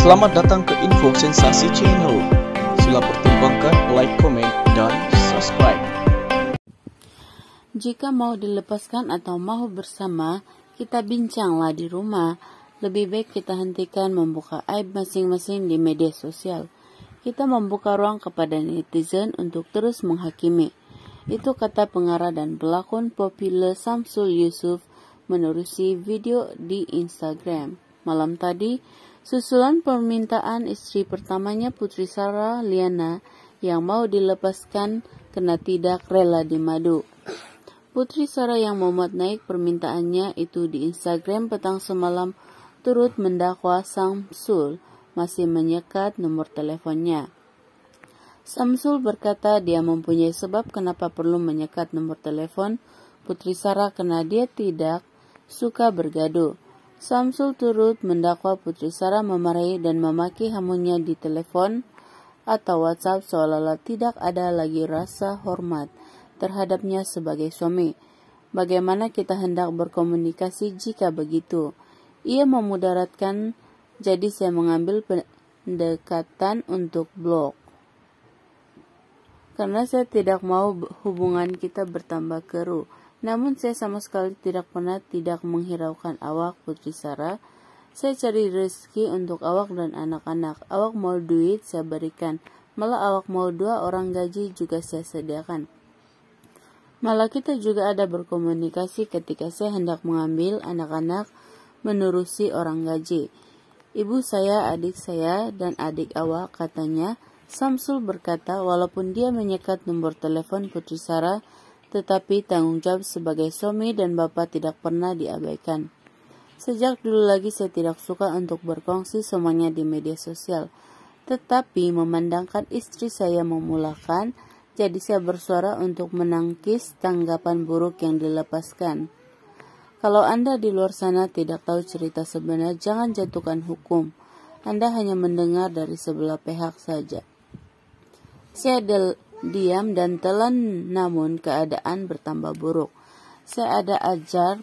Selamat datang ke Info Sensasi Channel. Sila pertimbangkan like, comment, dan subscribe. Jika mau dilepaskan atau mau bersama, kita bincanglah di rumah. Lebih baik kita hentikan membuka aib masing-masing di media sosial. Kita membuka ruang kepada netizen untuk terus menghakimi. Itu kata pengarah dan pelakon popular Samsul Yusuf menerusi video di Instagram. Malam tadi, Susulan permintaan istri pertamanya Putri Sarah Liana yang mau dilepaskan kena tidak rela di Madu. Putri Sarah yang memuat naik permintaannya itu di Instagram petang semalam turut mendakwa Samsul masih menyekat nomor teleponnya. Samsul berkata dia mempunyai sebab kenapa perlu menyekat nomor telepon Putri Sarah karena dia tidak suka bergaduh. Samsul turut mendakwa Putri Sara memarahi dan memaki hamunya di telepon atau WhatsApp seolah-olah tidak ada lagi rasa hormat terhadapnya sebagai suami. Bagaimana kita hendak berkomunikasi jika begitu? Ia memudaratkan, jadi saya mengambil pendekatan untuk blog karena saya tidak mau hubungan kita bertambah keruh. Namun saya sama sekali tidak pernah tidak menghiraukan awak Putri Sarah. Saya cari rezeki untuk awak dan anak-anak. Awak mau duit saya berikan. Malah awak mau dua orang gaji juga saya sediakan. Malah kita juga ada berkomunikasi ketika saya hendak mengambil anak-anak menerusi orang gaji. Ibu saya, adik saya, dan adik awak katanya, Samsul berkata, walaupun dia menyekat nomor telepon Putri Sarah, tetapi tanggung jawab sebagai suami dan bapak tidak pernah diabaikan. Sejak dulu lagi saya tidak suka untuk berkongsi semuanya di media sosial, tetapi memandangkan istri saya memulakan, jadi saya bersuara untuk menangkis tanggapan buruk yang dilepaskan. Kalau Anda di luar sana tidak tahu cerita sebenarnya, jangan jatuhkan hukum. Anda hanya mendengar dari sebelah pihak saja. Saya diam dan telan namun keadaan bertambah buruk. Saya ada ajar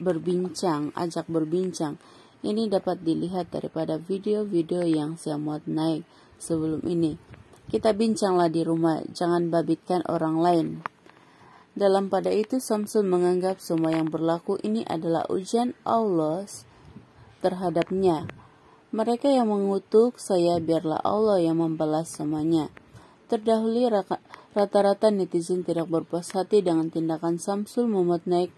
berbincang, ajak berbincang. Ini dapat dilihat daripada video-video yang saya muat naik sebelum ini. Kita bincanglah di rumah, jangan babitkan orang lain. Dalam pada itu Samsul menganggap semua yang berlaku ini adalah ujian Allah terhadapnya. Mereka yang mengutuk saya biarlah Allah yang membalas semuanya. Terdahulu rata-rata netizen tidak berpuas hati dengan tindakan Samsul Muhammad naik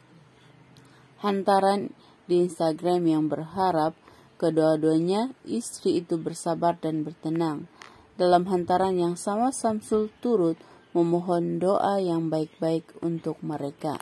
hantaran di Instagram yang berharap kedua-duanya istri itu bersabar dan bertenang. Dalam hantaran yang sama Samsul turut memohon doa yang baik-baik untuk mereka.